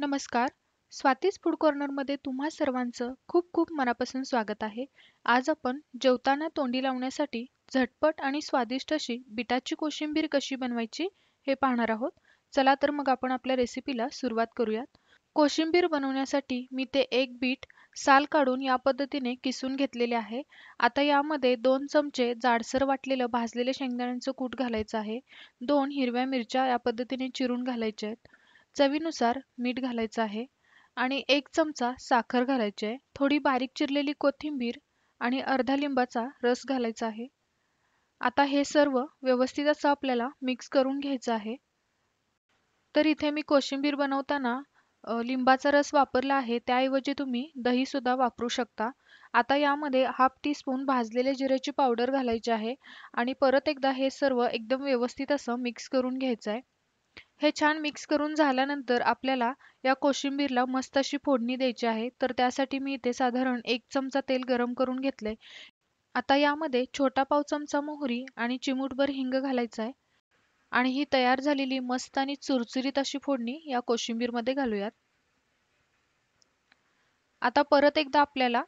नमस्कार स्वातीज फूड कॉर्नरमध्ये तुम्हा सर्वांचं खूप खूप मनापासून स्वागत आहे आज आपण जेवताना तोंडी लावण्यासाठी झटपट आणि स्वादिष्ट अशी बिटाची कोशिंबीर कशी बनवायची हे पाहणार आहोत चला तर मग आपण आपल्या रेसिपीला सुरुवात करूयात कोशिंबीर बनवण्यासाठी मी ते एक बीट साल काढून या पद्धतीने किसून घेतलेले आहे आता यामध्ये दोन चमचे जाडसर वाटलेलं भाजलेले शेंगदाण्यांचं कूट घालायचं आहे दोन हिरव्या मिरच्या या पद्धतीने चिरून घालायच्या आहेत चवीनुसार मीठ घालायचं आहे आणि एक चमचा साखर घालायची आहे थोडी बारीक चिरलेली कोथिंबीर आणि अर्धा लिंबाचा रस घालायचा आहे आता हे सर्व व्यवस्थित असं आपल्याला मिक्स करून घ्यायचं आहे तर इथे मी कोशिंबीर बनवताना लिंबाचा रस वापरला आहे त्याऐवजी तुम्ही दहीसुद्धा वापरू शकता आता यामध्ये हाफ स्पून भाजलेले जिऱ्याची पावडर घालायची आहे आणि परत एकदा हे सर्व एकदम व्यवस्थित असं मिक्स करून घ्यायचं आहे हे छान मिक्स करून झाल्यानंतर आपल्याला या कोशिंबीरला मस्त अशी फोडणी द्यायची आहे तर त्यासाठी मी इथे साधारण एक चमचा तेल गरम करून घेतले आता यामध्ये छोटा पाव चमचा मोहरी आणि चिमूटभर हिंग घालायचं आहे आणि ही तयार झालेली मस्त आणि चुरचुरीत अशी फोडणी या कोशिंबीरमध्ये घालूयात आता परत एकदा आपल्याला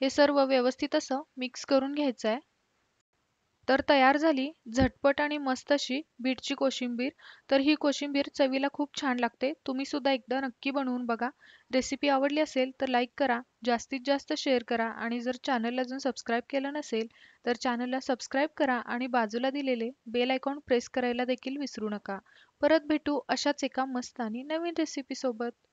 हे सर्व व्यवस्थित असं मिक्स करून घ्यायचं आहे तर तयार झाली झटपट आणि मस्त अशी बीटची कोशिंबीर तर ही कोशिंबीर चवीला खूप छान लागते तुम्ही सुद्धा एकदा नक्की बनवून बघा रेसिपी आवडली असेल तर लाईक करा जास्तीत जास्त शेअर करा आणि जर चॅनलला अजून सबस्क्राईब केलं नसेल तर चॅनलला सबस्क्राईब करा आणि बाजूला दिलेले बेल आयकॉन प्रेस करायला देखील विसरू नका परत भेटू अशाच एका मस्त आणि नवीन रेसिपीसोबत